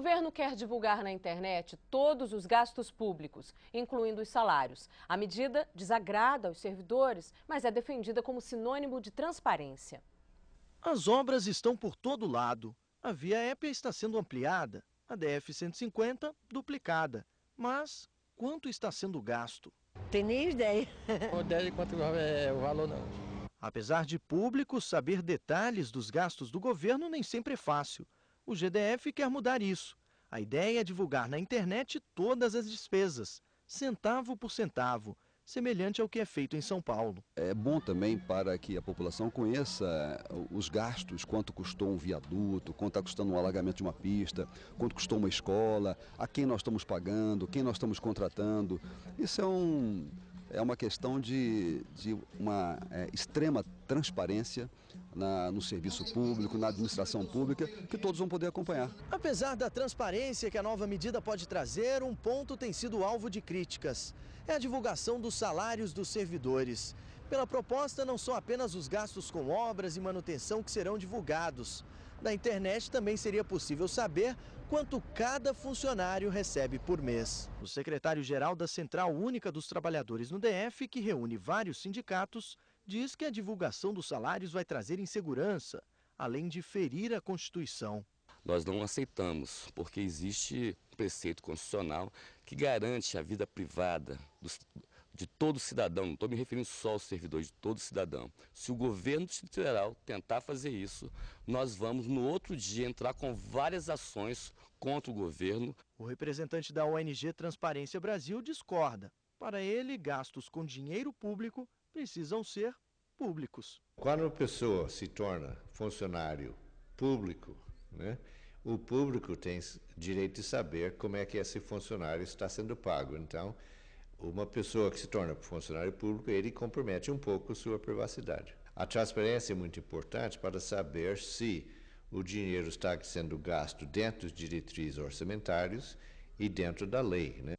governo quer divulgar na internet todos os gastos públicos, incluindo os salários. A medida desagrada aos servidores, mas é defendida como sinônimo de transparência. As obras estão por todo lado. A via Épia está sendo ampliada, a DF-150 duplicada. Mas quanto está sendo gasto? Tem nem ideia. Não ideia de quanto é o valor, não. Apesar de público, saber detalhes dos gastos do governo nem sempre é fácil. O GDF quer mudar isso. A ideia é divulgar na internet todas as despesas, centavo por centavo, semelhante ao que é feito em São Paulo. É bom também para que a população conheça uh, os gastos, quanto custou um viaduto, quanto está custando um alagamento de uma pista, quanto custou uma escola, a quem nós estamos pagando, quem nós estamos contratando. Isso é um, é uma questão de, de uma é, extrema transparência na, no serviço público, na administração pública, que todos vão poder acompanhar. Apesar da transparência que a nova medida pode trazer, um ponto tem sido alvo de críticas: é a divulgação dos salários dos servidores. Pela proposta, não são apenas os gastos com obras e manutenção que serão divulgados. Na internet também seria possível saber quanto cada funcionário recebe por mês. O secretário-geral da Central Única dos Trabalhadores no DF, que reúne vários sindicatos, diz que a divulgação dos salários vai trazer insegurança, além de ferir a Constituição. Nós não aceitamos, porque existe um preceito constitucional que garante a vida privada dos de todo cidadão, não estou me referindo só aos servidores, de todo cidadão. Se o governo do Distrito Federal tentar fazer isso, nós vamos no outro dia entrar com várias ações contra o governo. O representante da ONG Transparência Brasil discorda. Para ele, gastos com dinheiro público precisam ser públicos. Quando uma pessoa se torna funcionário público, né, o público tem direito de saber como é que esse funcionário está sendo pago. Então, uma pessoa que se torna funcionário público, ele compromete um pouco sua privacidade. A transparência é muito importante para saber se o dinheiro está sendo gasto dentro dos diretrizes orçamentárias e dentro da lei. Né?